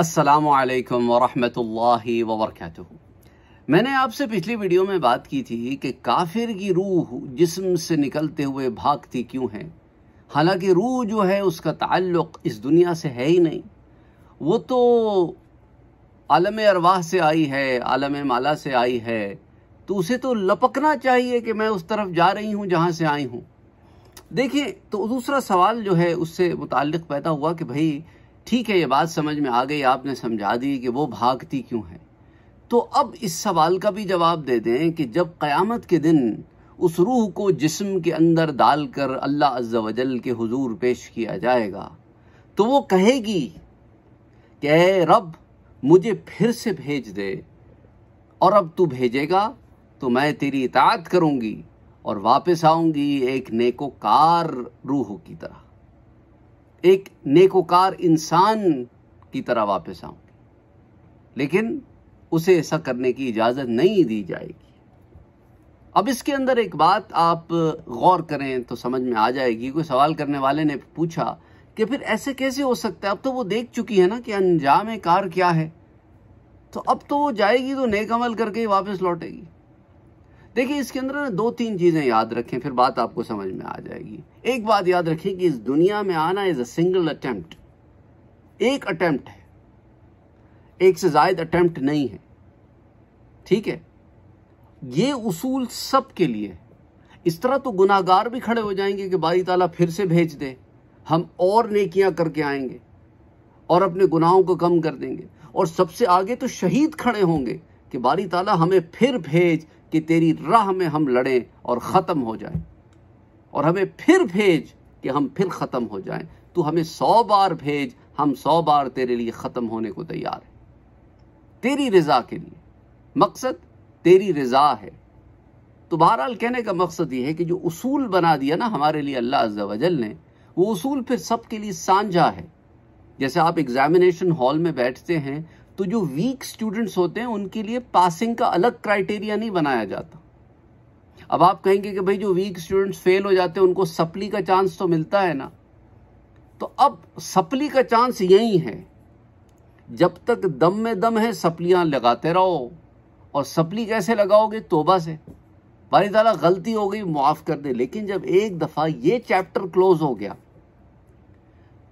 असलकम वरहि वबरक मैंने आपसे पिछली वीडियो में बात की थी कि काफिर की रूह जिस्म से निकलते हुए भागती क्यों है हालांकि रूह जो है उसका ताल्लुक इस दुनिया से है ही नहीं वो तो आलम अरवाह से आई है आलम माला से आई है तो उसे तो लपकना चाहिए कि मैं उस तरफ जा रही हूँ जहाँ से आई हूँ देखिए तो दूसरा सवाल जो है उससे मुतक़ पैदा हुआ कि भाई ठीक है ये बात समझ में आ गई आपने समझा दी कि वो भागती क्यों है तो अब इस सवाल का भी जवाब दे दें कि जब क़यामत के दिन उस रूह को जिस्म के अंदर डालकर अल्लाह अज्ज वजल के हुजूर पेश किया जाएगा तो वो कहेगी कि रब मुझे फिर से भेज दे और अब तू भेजेगा तो मैं तेरी इतात करूँगी और वापस आऊँगी एक नेकोकार रूह की तरह एक नेकोकार इंसान की तरह वापस आऊं लेकिन उसे ऐसा करने की इजाज़त नहीं दी जाएगी अब इसके अंदर एक बात आप गौर करें तो समझ में आ जाएगी कोई सवाल करने वाले ने पूछा कि फिर ऐसे कैसे हो सकता है अब तो वो देख चुकी है ना कि अंजाम कार क्या है तो अब तो वो जाएगी तो नेकमल करके ही वापस लौटेगी देखिए इसके अंदर ना दो तीन चीज़ें याद रखें फिर बात आपको समझ में आ जाएगी एक बात याद रखें कि इस दुनिया में आना इज़ अ सिंगल अटेम्प्ट एक अटेम्प्ट है एक से जायद अटेम्प्ट नहीं है ठीक है ये उसूल सब के लिए इस तरह तो गुनागार भी खड़े हो जाएंगे कि बारी ताला फिर से भेज दे हम और नेकियां करके आएंगे और अपने गुनाहों को कम कर देंगे और सबसे आगे तो शहीद खड़े होंगे कि बारी ताला हमें फिर भेज कि तेरी राह में हम लड़ें और ख़त्म हो जाएं और हमें फिर भेज कि हम फिर ख़त्म हो जाएं तू हमें सौ बार भेज हम सौ बार तेरे लिए ख़त्म होने को तैयार हैं तेरी रज़ा के लिए मकसद तेरी रज़ा है तो बहरहाल कहने का मकसद ये है कि जो उसूल बना दिया ना हमारे लिए अल्लाह अज्जा ने वो उसूल फिर सबके लिए सांझा है जैसे आप एग्ज़ामिनेशन हॉल में बैठते हैं तो जो वीक स्टूडेंट्स होते हैं उनके लिए पासिंग का अलग क्राइटेरिया नहीं बनाया जाता अब आप कहेंगे कि भाई जो वीक स्टूडेंट्स फेल हो जाते हैं उनको सप्ली का चांस तो मिलता है ना तो अब सप्ली का चांस यही है जब तक दम में दम है सप्लियां लगाते रहो और सप्ली कैसे लगाओगे तोबा से बारी ताला गलती हो गई माफ़ कर दे लेकिन जब एक दफ़ा ये चैप्टर क्लोज हो गया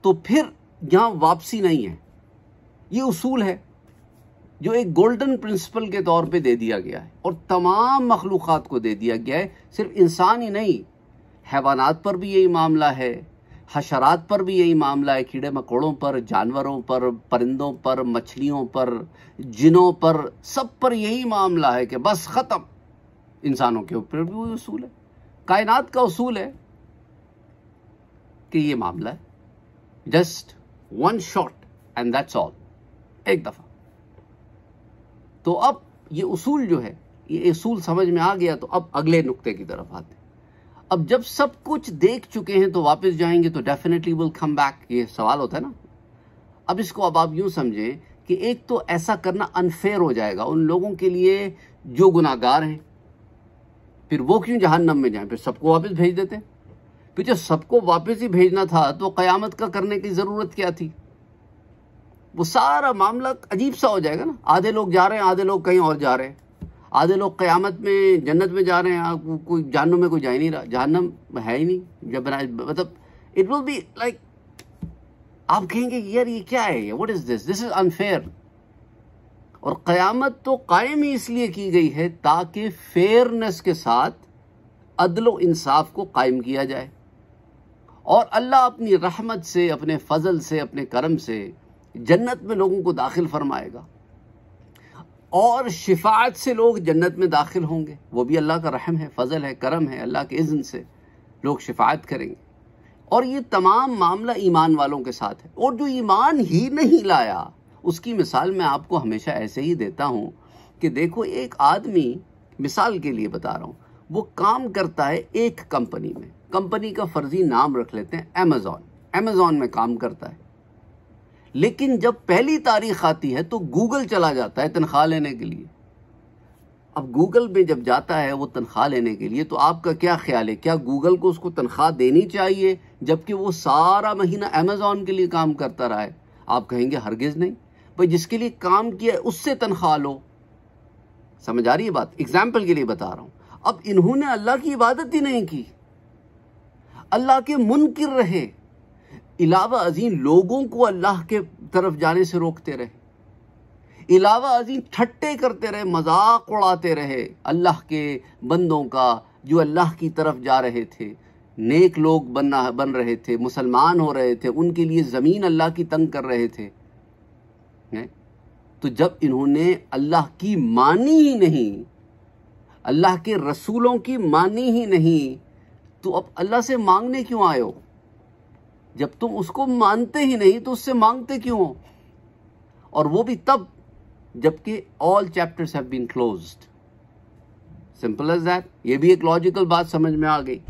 तो फिर यहां वापसी नहीं है ये उसूल है जो एक गोल्डन प्रिंसिपल के तौर पे दे दिया गया है और तमाम मखलूक़ को दे दिया गया है सिर्फ इंसान ही नहीं हैवानात पर भी यही मामला है हशरात पर भी यही मामला है कीड़े मकोड़ों पर जानवरों पर परिंदों पर मछलियों पर जिनों पर सब पर यही मामला है कि बस ख़त्म इंसानों के ऊपर भी वही उसूल है कायनात का उसूल है कि ये मामला है just one shot and that's all एक दफ़ा तो अब ये उसूल जो है ये उसूल समझ में आ गया तो अब अगले नुक्ते की तरफ आते अब जब सब कुछ देख चुके हैं तो वापस जाएंगे तो डेफिनेटली विल कम बैक ये सवाल होता है ना अब इसको अब आप यूं समझें कि एक तो ऐसा करना अनफेयर हो जाएगा उन लोगों के लिए जो गुनागार हैं फिर वो क्यों जहन्नम में जाएं फिर सबको वापस भेज देते फिर जब सबको वापस ही भेजना था तो क़यामत का करने की ज़रूरत क्या थी वो सारा मामला अजीब सा हो जाएगा ना आधे लोग जा रहे हैं आधे लोग कहीं और जा रहे हैं आधे लोग क़यामत में जन्नत में जा रहे हैं आप कोई जानों में कोई जा ही नहीं रहा जहनम है ही नहीं जब मतलब इट विल बी लाइक आप कहेंगे यार ये क्या है what is this this is unfair और क़यामत तो कायम ही इसलिए की गई है ताकि फेयरनेस के साथ अदल इंसाफ को कायम किया जाए और अल्लाह अपनी रहमत से अपने फजल से अपने करम से जन्नत में लोगों को दाखिल फरमाएगा और शिफात से लोग जन्नत में दाखिल होंगे वो भी अल्लाह का रहम है फजल है करम है अल्लाह के इज़्न से लोग शिफात करेंगे और ये तमाम मामला ईमान वालों के साथ है और जो ईमान ही नहीं लाया उसकी मिसाल मैं आपको हमेशा ऐसे ही देता हूँ कि देखो एक आदमी मिसाल के लिए बता रहा हूँ वो काम करता है एक कंपनी में कंपनी का फर्जी नाम रख लेते हैं अमेजोन अमेजोन में काम करता है लेकिन जब पहली तारीख आती है तो गूगल चला जाता है तनख्वाह लेने के लिए अब गूगल में जब जाता है वो तनख्वाह लेने के लिए तो आपका क्या ख्याल है क्या गूगल को उसको तनख्वाह देनी चाहिए जबकि वो सारा महीना अमेजोन के लिए काम करता रहा है आप कहेंगे हरगिज़ नहीं भाई जिसके लिए काम किया है उससे तनख्वाह लो समझ आ रही है बात एग्जाम्पल के लिए बता रहा हूं अब इन्होंने अल्लाह की इबादत ही नहीं की अल्लाह के मुनकर रहे इलावा अजीम लोगों को अल्लाह के तरफ जाने से रोकते रहे इलावा अजीम ठट्टे करते रहे मजाक उड़ाते रहे अल्लाह के बंदों का जो अल्लाह की तरफ जा रहे थे नेक लोग बनना बन रहे थे मुसलमान हो रहे थे उनके लिए ज़मीन अल्लाह की तंग कर रहे थे ने? तो जब इन्होंने अल्लाह की मानी ही नहीं अल्लाह के रसूलों की मानी ही नहीं तो अब अल्लाह से मांगने क्यों आयो जब तुम उसको मानते ही नहीं तो उससे मांगते क्यों हो और वो भी तब जबकि all chapters have been closed simple as that ये भी एक लॉजिकल बात समझ में आ गई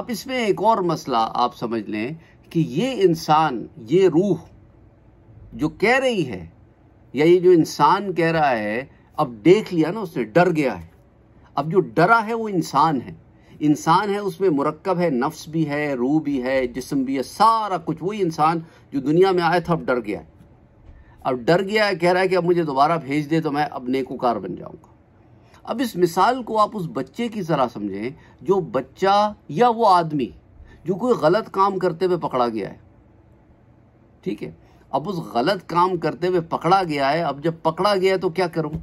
अब इसमें एक और मसला आप समझ लें कि ये इंसान ये रूह जो कह रही है या ये जो इंसान कह रहा है अब देख लिया ना उसने डर गया है अब जो डरा है वो इंसान है इंसान है उसमें मुरक्कब है नफ्स भी है रूह भी है जिसम भी है सारा कुछ वही इंसान जो दुनिया में आया था अब डर गया है अब डर गया है कह रहा है कि अब मुझे दोबारा भेज दे तो मैं अब नेकोकार बन जाऊंगा अब इस मिसाल को आप उस बच्चे की तरह समझें जो बच्चा या वो आदमी जो कोई गलत काम करते हुए पकड़ा गया है ठीक है अब उस गलत काम करते हुए पकड़ा गया है अब जब पकड़ा गया है तो क्या करूं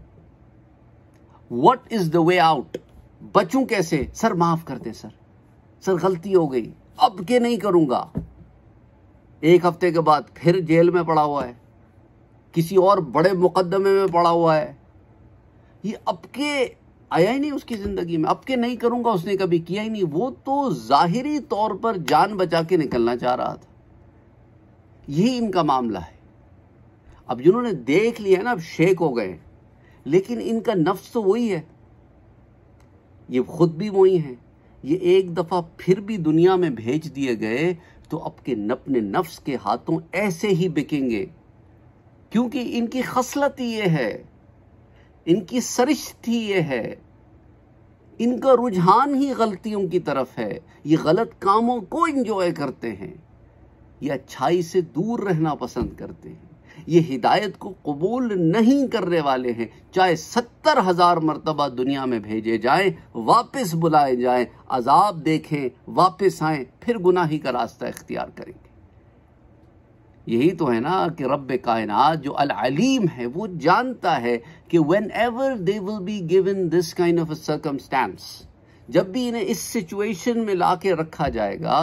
what is the way out बचूं कैसे सर माफ कर दे सर सर गलती हो गई अब के नहीं करूंगा एक हफ्ते के बाद फिर जेल में पड़ा हुआ है किसी और बड़े मुकदमे में पड़ा हुआ है ये अब के आया ही नहीं उसकी ज़िंदगी में अब के नहीं करूंगा उसने कभी किया ही नहीं वो तो ज़ाहिरी तौर पर जान बचा के निकलना चाह रहा था यही इनका मामला है अब जिन्होंने देख लिया ना अब शेक हो गए लेकिन इनका नफ्स तो वही है ये खुद भी वही हैं ये एक दफ़ा फिर भी दुनिया में भेज दिए गए तो आपके अपने नफ्स के हाथों ऐसे ही बिकेंगे क्योंकि इनकी खसलत ये है इनकी सरिश्त ही ये है इनका रुझान ही गलतियों की तरफ है ये गलत कामों को इंजॉय करते हैं ये अच्छाई से दूर रहना पसंद करते हैं ये हिदायत को कबूल नहीं करने वाले हैं चाहे सत्तर हज़ार मरतबा दुनिया में भेजे जाएं वापस बुलाए जाएं अजाब देखें वापस आएं फिर गुनाही का रास्ता इख्तियार करेंगे यही तो है ना कि रब कायनात जो अलीम है वो जानता है कि whenever they will be given this kind of circumstance जब भी इन्हें इस सिचुएशन में ला के रखा जाएगा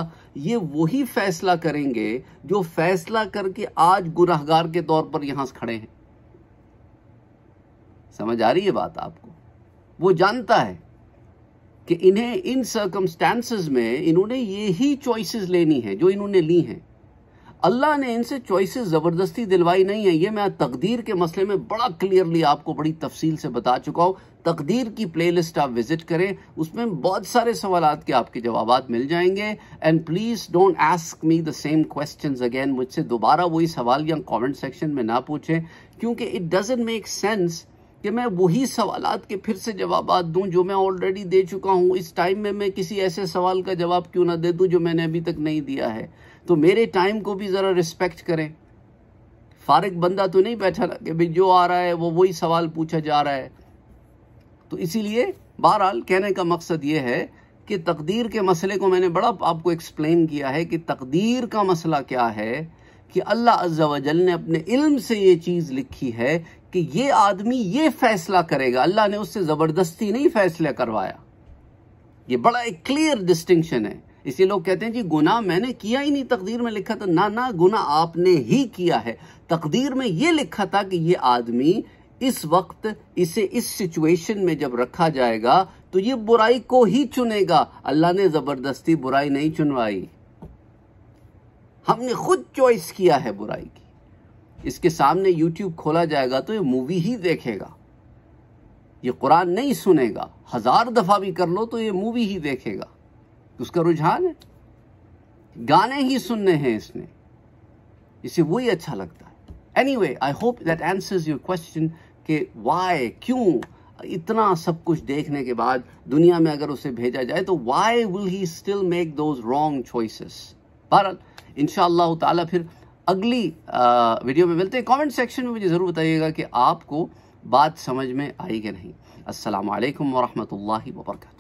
ये वही फैसला करेंगे जो फैसला करके आज गुनाहगार के तौर पर यहां खड़े हैं समझ आ रही है बात आपको वो जानता है कि इन्हें इन सर्कमस्टांसेस में इन्होंने ये ही चॉइसेस लेनी है जो इन्होंने ली हैं अल्लाह ने इनसे चॉइसेस ज़बरदस्ती दिलवाई नहीं है ये मैं तकदीर के मसले में बड़ा क्लियरली आपको बड़ी तफसील से बता चुका हूँ तकदीर की प्लेलिस्ट आप विज़िट करें उसमें बहुत सारे सवाल के आपके जवाब मिल जाएंगे and please don't ask me the same question again मुझसे दोबारा वही सवाल या कॉमेंट सेक्शन में ना पूछें क्योंकि इट डजेंट मेक सेंस कि मैं वही सवाल के फिर से जवाब दूं जो मैं ऑलरेडी दे चुका हूं इस टाइम में मैं किसी ऐसे सवाल का जवाब क्यों ना दे दूं जो मैंने अभी तक नहीं दिया है तो मेरे टाइम को भी ज़रा रिस्पेक्ट करें फारग बंदा तो नहीं बैठा कि भाई जो आ रहा है वो वही सवाल पूछा जा रहा है तो इसीलिए बहरहाल कहने का मकसद ये है कि तकदीर के मसले को मैंने बड़ा आपको एक्सप्लेन किया है कि तकदीर का मसला क्या है कि अल्लाह अज्जा वजल ने अपने इल्म से ये चीज़ लिखी है कि ये आदमी ये फैसला करेगा अल्लाह ने उससे ज़बरदस्ती नहीं फैसला करवाया ये बड़ा एक क्लियर डिस्टिंक्शन है इसलिए लोग कहते हैं जी गुना मैंने किया ही नहीं तकदीर में लिखा था ना ना गुना आपने ही किया है तकदीर में ये लिखा था कि ये आदमी इस वक्त इसे इस सिचुएशन में जब रखा जाएगा तो ये बुराई को ही चुनेगा अल्लाह ने ज़बरदस्ती बुराई नहीं चुनवाई हमने खुद चॉइस किया है बुराई की इसके सामने यूट्यूब खोला जाएगा तो ये मूवी ही देखेगा ये कुरान नहीं सुनेगा हजार दफ़ा भी कर लो तो ये मूवी ही देखेगा तो उसका रुझान है गाने ही सुनने हैं इसने इसे वही अच्छा लगता है anyway I hope that answer your question के वाई क्यों इतना सब कुछ देखने के बाद दुनिया में अगर उसे भेजा जाए तो why will he still make those wrong choices बहरहाल इन फिर अगली आ, वीडियो में मिलते हैं कमेंट सेक्शन में मुझे ज़रूर बताइएगा कि आपको बात समझ में आई कि नहीं असलकम वरहमल वर्का